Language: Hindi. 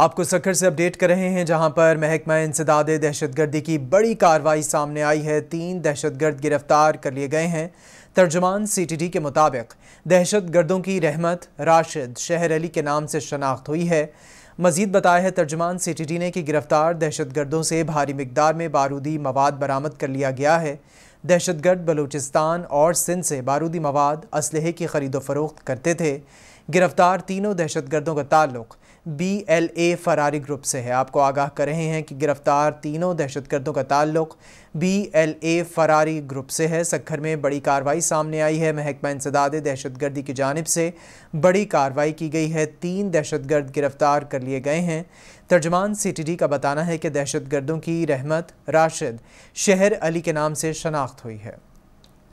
आपको सखर से अपडेट कर रहे हैं जहां पर महकमा इंसदाद दहशतगर्दी की बड़ी कार्रवाई सामने आई है तीन दहशतगर्द गिरफ्तार कर लिए गए हैं तर्जमान सीटीडी के मुताबिक दहशतगर्दों की रहमत राशिद शहर अली के नाम से शनाख्त हुई है मजीद बताया है तर्जमान सीटीडी ने कि गिरफ्तार दहशतगर्दों से भारी मकदार में बारूदी मवाद बरामद कर लिया गया है दहशतगर्द बलूचिस्तान और सिंध से बारूदी मवाद इसलहे की खरीदो फरोख्त करते थे गिरफ्तार तीनों दहशतगर्दों का ताल्लुक बी एल ए फरारी ग्रुप से है आपको आगाह कर रहे हैं कि गिरफ्तार तीनों दहशतगर्दों का ताल्लुक बी एल ए फरारी ग्रुप से है सखर में बड़ी कार्रवाई सामने आई है महकमा इंसदाद दहशतगर्दी की जानब से बड़ी कार्रवाई की गई है तीन दहशतगर्द गिरफ्तार कर लिए गए हैं तर्जमान सीटीडी का बताना है कि दहशतगर्दों की रहमत राशिद शहर अली के नाम से शनाख्त हुई है